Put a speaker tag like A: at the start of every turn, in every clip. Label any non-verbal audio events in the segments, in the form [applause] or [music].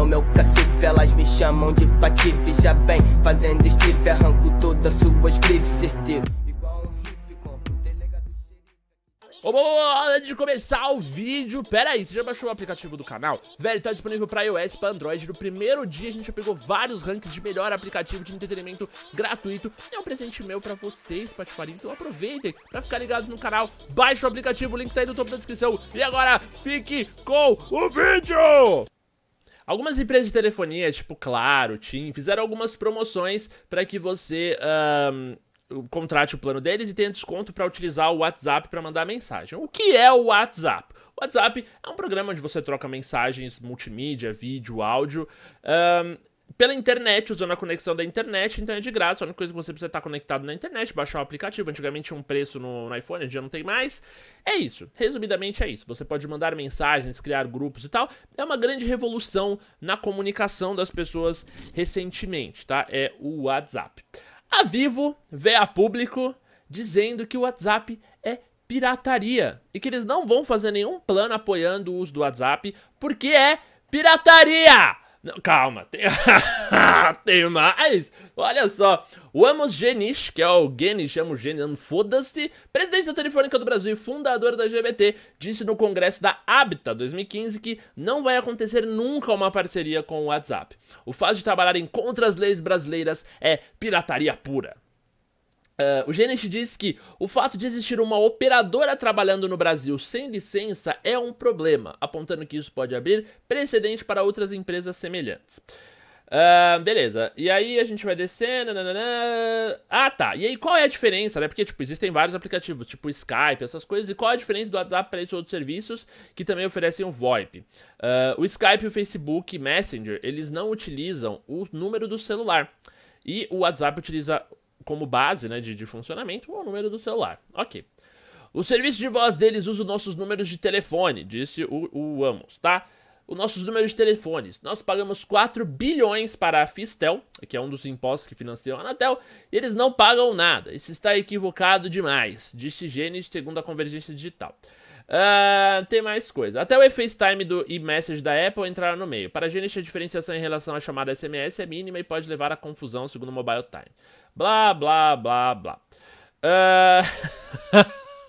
A: no meu cacife. Elas me chamam de patife. Já vem fazendo strip, arranco todas suas grifes, certeiro. Ô, oh, antes de começar o vídeo, pera aí, você já baixou o aplicativo do canal? Velho, tá disponível pra iOS e pra Android. No primeiro dia a gente já pegou vários rankings de melhor aplicativo de entretenimento gratuito. É um presente meu pra vocês, patifarinhos, então aproveitem pra ficar ligados no canal. Baixa o aplicativo, o link tá aí no topo da descrição. E agora, fique com o vídeo! Algumas empresas de telefonia, tipo Claro, TIM, fizeram algumas promoções para que você um, contrate o plano deles e tenha desconto para utilizar o WhatsApp para mandar mensagem. O que é o WhatsApp? O WhatsApp é um programa onde você troca mensagens multimídia, vídeo, áudio. Um, pela internet, usando a conexão da internet, então é de graça. A única coisa que você precisa estar tá conectado na internet, baixar o aplicativo. Antigamente tinha um preço no, no iPhone, hoje já não tem mais. É isso. Resumidamente é isso. Você pode mandar mensagens, criar grupos e tal. É uma grande revolução na comunicação das pessoas recentemente, tá? É o WhatsApp. A Vivo vê a público dizendo que o WhatsApp é pirataria e que eles não vão fazer nenhum plano apoiando o uso do WhatsApp porque é pirataria! Não, calma, tem... [laughs] tem mais. Olha só, o Amos Genish, que é o Genish, amo Genish, foda-se, presidente da Telefônica do Brasil e fundador da GBT, disse no congresso da Habita 2015 que não vai acontecer nunca uma parceria com o WhatsApp. O fato de trabalharem contra as leis brasileiras é pirataria pura. Uh, o Gênesis diz que o fato de existir uma operadora trabalhando no Brasil sem licença é um problema, apontando que isso pode abrir precedente para outras empresas semelhantes. Uh, beleza, e aí a gente vai descendo. Nananã. Ah, tá. E aí qual é a diferença, né? Porque, tipo, existem vários aplicativos, tipo Skype, essas coisas. E qual é a diferença do WhatsApp para esses outros serviços que também oferecem o VoIP? Uh, o Skype o Facebook Messenger, eles não utilizam o número do celular. E o WhatsApp utiliza como base né, de, de funcionamento é o número do celular. Ok. O serviço de voz deles usa nossos números de telefone, disse o, o Amos, tá? Os nossos números de telefones. Nós pagamos 4 bilhões para a Fistel, que é um dos impostos que financiam a Anatel, e eles não pagam nada. Isso está equivocado demais, disse Gênesis segundo a Convergência Digital. Uh, tem mais coisa. Até o FaceTime do e-message da Apple entraram no meio. Para a Gênesis, a diferenciação em relação à chamada SMS é mínima e pode levar a confusão, segundo o Mobile Time. Blá, blá, blá, blá. Uh...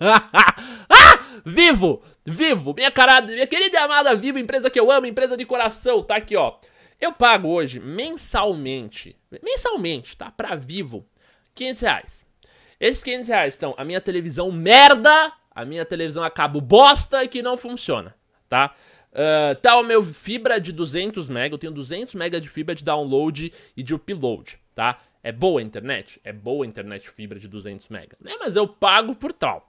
A: [laughs] ah! Vivo! Vivo! Minha carada, minha querida e amada Vivo, empresa que eu amo, empresa de coração, tá aqui, ó. Eu pago hoje, mensalmente, mensalmente, tá? Pra Vivo, 500 reais. Esses 500 reais estão a minha televisão merda, a minha televisão a cabo bosta e que não funciona, tá? Uh, tá o meu fibra de 200 mega, eu tenho 200 mega de fibra de download e de upload, tá? É boa a internet? É boa a internet fibra de 200 mega, né? Mas eu pago por tal.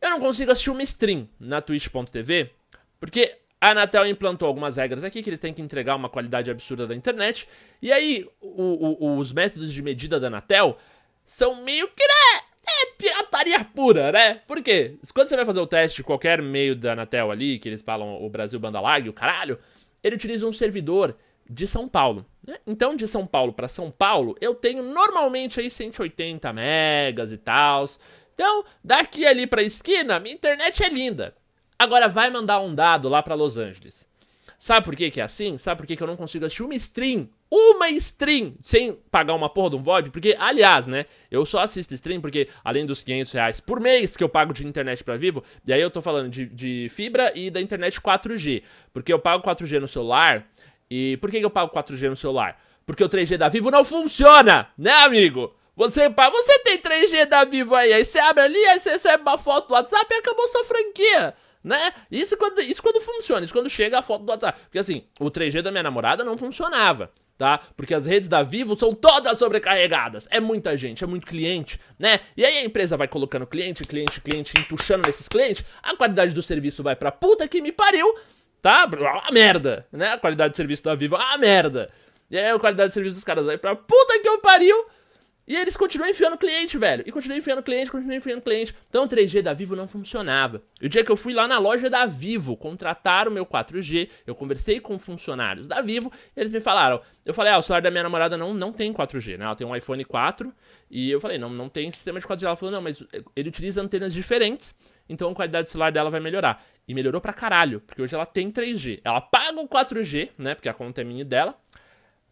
A: Eu não consigo assistir uma stream na twitch.tv, porque a Anatel implantou algumas regras aqui que eles têm que entregar uma qualidade absurda da internet. E aí, o, o, os métodos de medida da Anatel são meio que, né? É pirataria pura, né? Por quê? Quando você vai fazer o teste, de qualquer meio da Anatel ali, que eles falam o Brasil Banda Larga, o caralho, ele utiliza um servidor de São Paulo. Né? Então, de São Paulo para São Paulo, eu tenho normalmente aí 180 megas e tal. Então, daqui ali para a esquina, minha internet é linda. Agora vai mandar um dado lá para Los Angeles. Sabe por que que é assim? Sabe por que que eu não consigo assistir uma stream? Uma stream! Sem pagar uma porra de um VOD? Porque, aliás, né? Eu só assisto stream porque, além dos 500 reais por mês que eu pago de internet para vivo, e aí eu tô falando de, de fibra e da internet 4G. Porque eu pago 4G no celular, e por que eu pago 4G no celular? Porque o 3G da Vivo não funciona, né, amigo? Você, paga, você tem 3G da Vivo aí, aí você abre ali, aí você recebe uma foto do WhatsApp e acabou sua franquia, né? Isso quando, isso quando funciona, isso quando chega a foto do WhatsApp. Porque assim, o 3G da minha namorada não funcionava tá? Porque as redes da Vivo são todas sobrecarregadas. É muita gente, é muito cliente, né? E aí a empresa vai colocando cliente, cliente, cliente, empuxando nesses clientes, a qualidade do serviço vai pra puta que me pariu tá? Ah, merda, né? A qualidade de serviço da Vivo, ah, merda. E aí a qualidade de serviço dos caras vai pra puta que eu pariu. E eles continuam enfiando cliente, velho. E continuam enfiando cliente, continuam enfiando cliente. Então o 3G da Vivo não funcionava. E o dia que eu fui lá na loja da Vivo contratar o meu 4G, eu conversei com funcionários da Vivo, eles me falaram. Eu falei, ah, o celular da minha namorada não, não tem 4G, né? Ela tem um iPhone 4. E eu falei, não, não tem sistema de 4G. Ela falou, não, mas ele utiliza antenas diferentes então a qualidade do celular dela vai melhorar. E melhorou pra caralho, porque hoje ela tem 3G. Ela paga o 4G, né? Porque a conta é mini dela.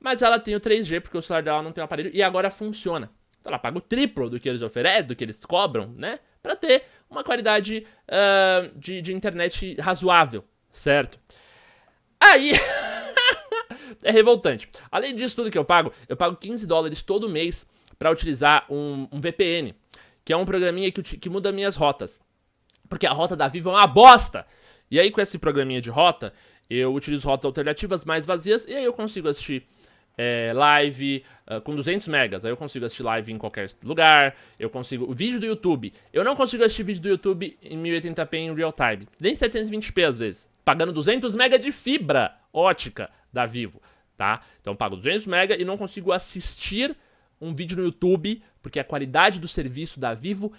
A: Mas ela tem o 3G, porque o celular dela não tem o aparelho, e agora funciona. Então ela paga o triplo do que eles oferecem, do que eles cobram, né? Pra ter uma qualidade uh, de, de internet razoável, certo? Aí. [laughs] é revoltante. Além disso, tudo que eu pago, eu pago 15 dólares todo mês para utilizar um, um, VPN, que é um programinha que, que muda minhas rotas. Porque a rota da Vivo é uma bosta. E aí, com esse programinha de rota, eu utilizo rotas alternativas mais vazias e aí eu consigo assistir é, live uh, com 200 megas. Aí eu consigo assistir live em qualquer lugar. Eu consigo. O vídeo do YouTube. Eu não consigo assistir vídeo do YouTube em 1080p em real time. Nem 720p às vezes. Pagando 200 mega de fibra ótica da Vivo, tá? Então eu pago 200 mega e não consigo assistir um vídeo no YouTube porque a qualidade do serviço da Vivo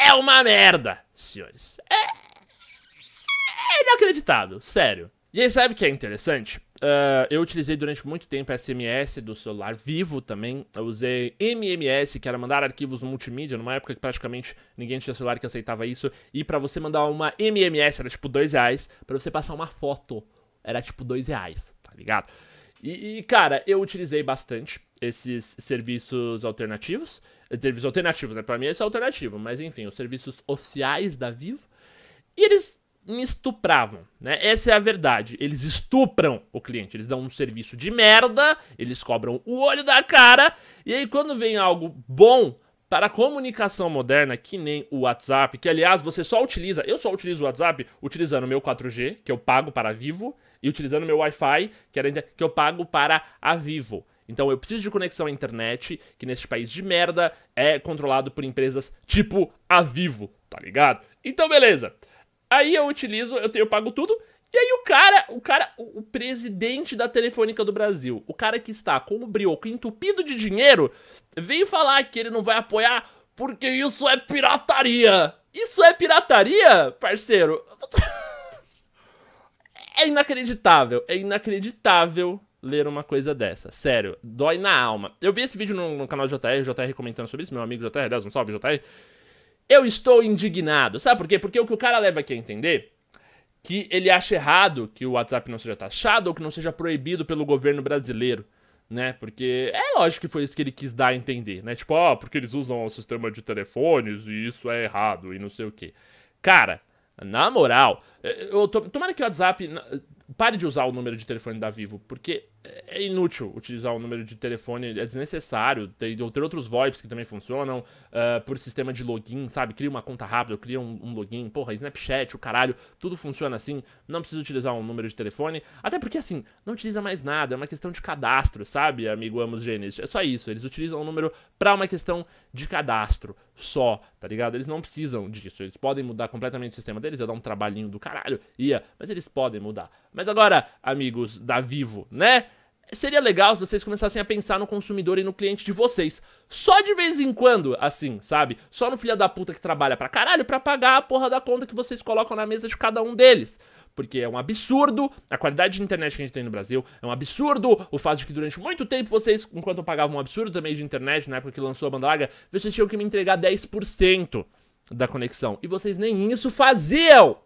A: é uma merda, senhores. É, é inacreditável, sério. E aí, sabe o que é interessante? Uh, eu utilizei durante muito tempo SMS do celular vivo também. Eu usei MMS, que era mandar arquivos multimídia, numa época que praticamente ninguém tinha celular que aceitava isso. E para você mandar uma MMS era tipo dois reais, pra você passar uma foto era tipo dois reais, tá ligado? E, e cara, eu utilizei bastante esses serviços alternativos. Serviços alternativos, né? Pra mim esse é alternativo, mas enfim, os serviços oficiais da Vivo. E eles me estupravam, né? Essa é a verdade. Eles estupram o cliente. Eles dão um serviço de merda, eles cobram o olho da cara, e aí quando vem algo bom para a comunicação moderna, que nem o WhatsApp, que aliás você só utiliza, eu só utilizo o WhatsApp utilizando meu 4G, que eu pago para a Vivo, e utilizando meu Wi-Fi, que, era, que eu pago para a Vivo. Então eu preciso de conexão à internet, que neste país de merda é controlado por empresas tipo a Vivo, tá ligado? Então beleza. Aí eu utilizo, eu, tenho, eu pago tudo. E aí o cara, o cara, o, o presidente da Telefônica do Brasil, o cara que está com o brioco entupido de dinheiro, veio falar que ele não vai apoiar porque isso é pirataria. Isso é pirataria, parceiro? [laughs] É inacreditável, é inacreditável ler uma coisa dessa. Sério, dói na alma. Eu vi esse vídeo no, no canal do JR, JR comentando sobre isso, meu amigo JR, aliás, um salve JR. Eu estou indignado. Sabe por quê? Porque o que o cara leva aqui a entender que ele acha errado que o WhatsApp não seja taxado ou que não seja proibido pelo governo brasileiro, né? Porque é lógico que foi isso que ele quis dar a entender, né? Tipo, ó, oh, porque eles usam o sistema de telefones e isso é errado e não sei o quê. Cara, na moral, eu tô, tomara que o WhatsApp pare de usar o número de telefone da Vivo, porque é, é inútil utilizar o número de telefone, é desnecessário. Tem, ter outros VoIPs que também funcionam uh, por sistema de login, sabe? Cria uma conta rápida, cria um, um, login, porra, Snapchat, o caralho, tudo funciona assim. Não precisa utilizar um número de telefone. Até porque, assim, não utiliza mais nada, é uma questão de cadastro, sabe, amigo Amos Genes? É só isso, eles utilizam o número pra uma questão de cadastro só, tá ligado? Eles não precisam disso, eles podem mudar completamente o sistema deles, ia dar um trabalhinho do caralho, ia, mas eles podem mudar. Mas agora, amigos da Vivo, né? seria legal se vocês começassem a pensar no consumidor e no cliente de vocês. Só de vez em quando, assim, sabe? Só no filho da puta que trabalha pra caralho pra pagar a porra da conta que vocês colocam na mesa de cada um deles. Porque é um absurdo a qualidade de internet que a gente tem no Brasil. É um absurdo o fato de que durante muito tempo vocês, enquanto pagavam um absurdo também de internet, na época que lançou a banda larga, vocês tinham que me entregar 10% da conexão. E vocês nem isso faziam!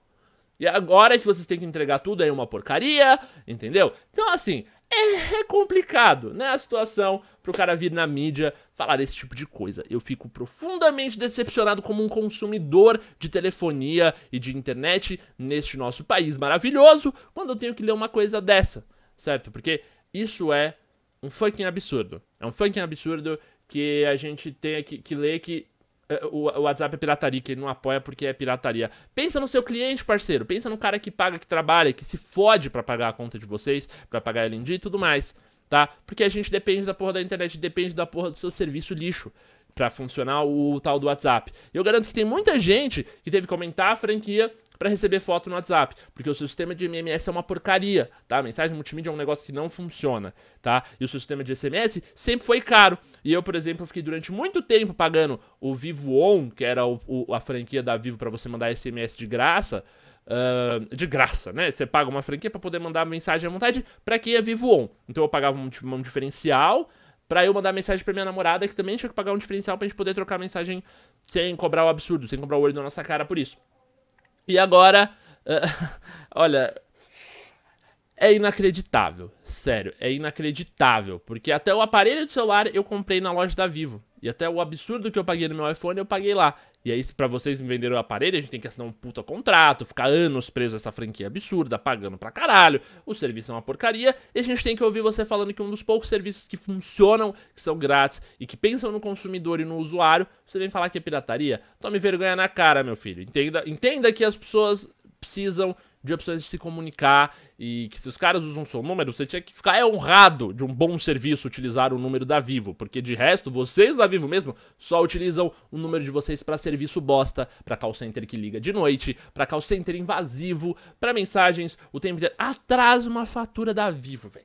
A: E agora que vocês têm que entregar tudo aí é uma porcaria, entendeu? Então, assim, é, é complicado, né? A situação pro cara vir na mídia falar esse tipo de coisa. Eu fico profundamente decepcionado como um consumidor de telefonia e de internet neste nosso país maravilhoso quando eu tenho que ler uma coisa dessa, certo? Porque isso é um fucking absurdo. É um fucking absurdo que a gente tenha que, que ler que é, o WhatsApp é pirataria, que ele não apoia é porque é pirataria. Pensa no seu cliente, parceiro. Pensa no cara que paga, que trabalha, que se fode para pagar a conta de vocês, para pagar LND e tudo mais, tá? Porque a gente depende da porra da internet, depende da porra do seu serviço lixo para funcionar o tal do WhatsApp. Eu garanto que tem muita gente que teve que aumentar a franquia para receber foto no WhatsApp, porque o seu sistema de MMS é uma porcaria, tá? Mensagem multimídia é um negócio que não funciona, tá? E o seu sistema de SMS sempre foi caro. E eu, por exemplo, fiquei durante muito tempo pagando o Vivo On, que era o, o, a franquia da Vivo para você mandar SMS de graça, Uh, de graça, né? Você paga uma franquia para poder mandar mensagem à vontade para quem é vivo on. Então eu pagava um, tipo, um diferencial para eu mandar mensagem para minha namorada, que também tinha que pagar um diferencial pra gente poder trocar mensagem sem cobrar o absurdo, sem cobrar o olho da nossa cara por isso. E agora, uh, [laughs] olha, é inacreditável, sério, é inacreditável, porque até o aparelho do celular eu comprei na loja da Vivo. E até o absurdo que eu paguei no meu iPhone, eu paguei lá. E aí, se pra vocês me venderem o aparelho, a gente tem que assinar um puta contrato, ficar anos preso nessa essa franquia absurda, pagando pra caralho. O serviço é uma porcaria. E a gente tem que ouvir você falando que um dos poucos serviços que funcionam, que são grátis e que pensam no consumidor e no usuário, você vem falar que é pirataria? Tome vergonha na cara, meu filho. Entenda, entenda que as pessoas precisam de opções de se comunicar e que se os caras usam seu número, você tinha que ficar honrado de um bom serviço utilizar o número da Vivo, porque de resto, vocês da Vivo mesmo só utilizam o número de vocês para serviço bosta, para call center que liga de noite, para call center invasivo, para mensagens o tempo inteiro. Atrasa uma fatura da Vivo, velho.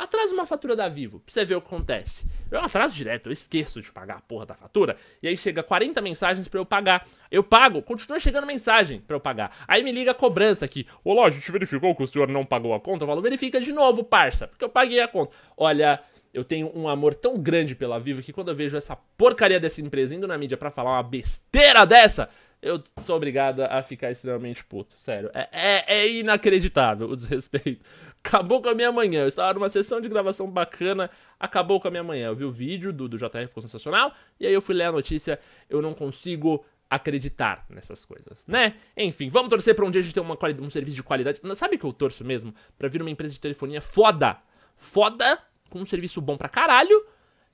A: Atrasa uma fatura da Vivo, pra você ver o que acontece. Eu atraso direto, eu esqueço de pagar a porra da fatura. E aí chega 40 mensagens para eu pagar. Eu pago, continua chegando mensagem para eu pagar. Aí me liga a cobrança aqui. Olá, a gente verificou que o senhor não pagou a conta? Eu falo, verifica de novo, parça, porque eu paguei a conta. Olha, eu tenho um amor tão grande pela Vivo que quando eu vejo essa porcaria dessa empresa indo na mídia para falar uma besteira dessa, eu sou obrigado a ficar extremamente puto. Sério, é, é, é, inacreditável o desrespeito. Acabou com a minha manhã. Eu estava numa sessão de gravação bacana, acabou com a minha manhã. Eu vi o vídeo do, do JR ficou sensacional, e aí eu fui ler a notícia. Eu não consigo acreditar nessas coisas, né? Enfim, vamos torcer para um dia a gente ter uma um serviço de qualidade. Sabe que eu torço mesmo? Para vir uma empresa de telefonia foda. Foda com um serviço bom pra caralho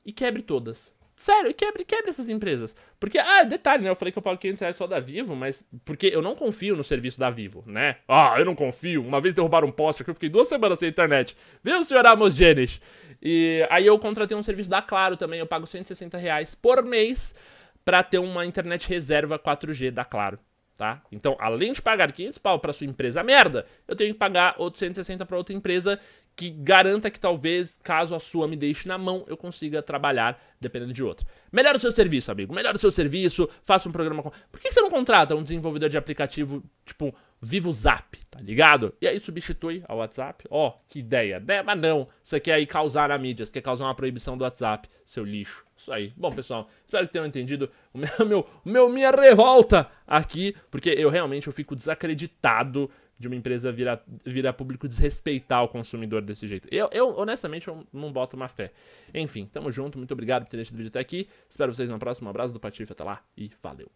A: e quebre todas. Sério, quebre, quebre essas empresas. Porque, ah, detalhe, né? Eu falei que eu pago 500 reais só da Vivo, mas. Porque eu não confio no serviço da Vivo, né? Ah, eu não confio. Uma vez derrubaram um poste que eu fiquei duas semanas sem internet. Viu, senhor Amos Jenis? E aí eu contratei um serviço da Claro também. Eu pago 160 reais por mês pra ter uma internet reserva 4G da Claro, tá? Então, além de pagar 500 pau pra sua empresa merda, eu tenho que pagar outros 160 pra outra empresa que garanta que talvez, caso a sua me deixe na mão, eu consiga trabalhar dependendo de outra. Melhora o seu serviço, amigo. Melhora o seu serviço, faça um programa com... Por que você não contrata um desenvolvedor de aplicativo, tipo, Vivo Zap, tá ligado? E aí substitui ao WhatsApp. Ó, oh, que ideia. Né? Mas não, você quer aí causar a mídia, você quer causar uma proibição do WhatsApp, seu lixo. Isso aí. Bom, pessoal, espero que tenham entendido o meu, meu, meu minha revolta aqui, porque eu realmente eu fico desacreditado de uma empresa virar, virar público desrespeitar o consumidor desse jeito. Eu, eu honestamente, eu não boto uma fé. Enfim, tamo junto, muito obrigado por ter assistido o vídeo até aqui. Espero vocês no próximo. Um abraço do Patife, até lá e valeu!